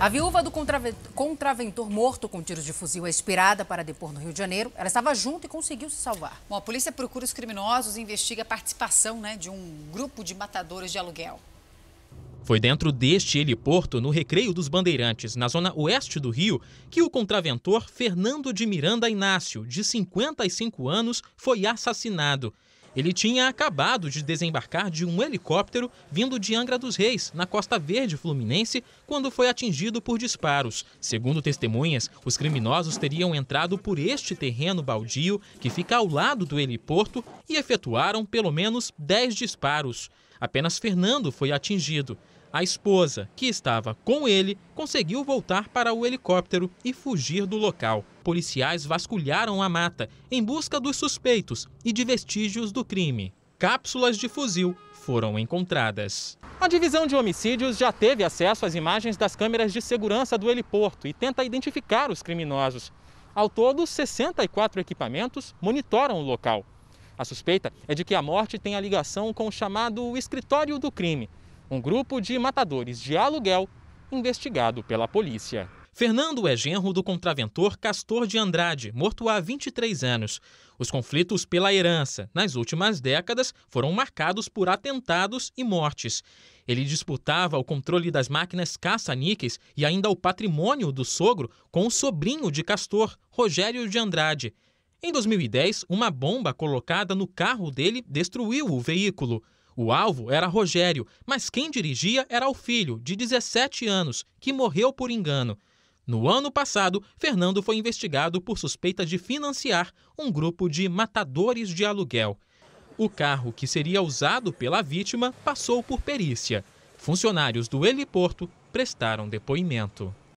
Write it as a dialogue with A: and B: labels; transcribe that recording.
A: A viúva do contraventor morto com tiros de fuzil é esperada para depor no Rio de Janeiro. Ela estava junto e conseguiu se salvar. Bom, a polícia procura os criminosos e investiga a participação né, de um grupo de matadores de aluguel.
B: Foi dentro deste heliporto, no Recreio dos Bandeirantes, na zona oeste do Rio, que o contraventor Fernando de Miranda Inácio, de 55 anos, foi assassinado. Ele tinha acabado de desembarcar de um helicóptero vindo de Angra dos Reis, na Costa Verde Fluminense, quando foi atingido por disparos. Segundo testemunhas, os criminosos teriam entrado por este terreno baldio, que fica ao lado do heliporto, e efetuaram pelo menos 10 disparos. Apenas Fernando foi atingido. A esposa, que estava com ele, conseguiu voltar para o helicóptero e fugir do local. Policiais vasculharam a mata em busca dos suspeitos e de vestígios do crime. Cápsulas de fuzil foram encontradas. A divisão de homicídios já teve acesso às imagens das câmeras de segurança do heliporto e tenta identificar os criminosos. Ao todo, 64 equipamentos monitoram o local. A suspeita é de que a morte tenha ligação com o chamado Escritório do Crime, um grupo de matadores de aluguel investigado pela polícia. Fernando é genro do contraventor Castor de Andrade, morto há 23 anos. Os conflitos pela herança, nas últimas décadas, foram marcados por atentados e mortes. Ele disputava o controle das máquinas caça-níqueis e ainda o patrimônio do sogro com o sobrinho de Castor, Rogério de Andrade. Em 2010, uma bomba colocada no carro dele destruiu o veículo. O alvo era Rogério, mas quem dirigia era o filho, de 17 anos, que morreu por engano. No ano passado, Fernando foi investigado por suspeita de financiar um grupo de matadores de aluguel. O carro que seria usado pela vítima passou por perícia. Funcionários do heliporto prestaram depoimento.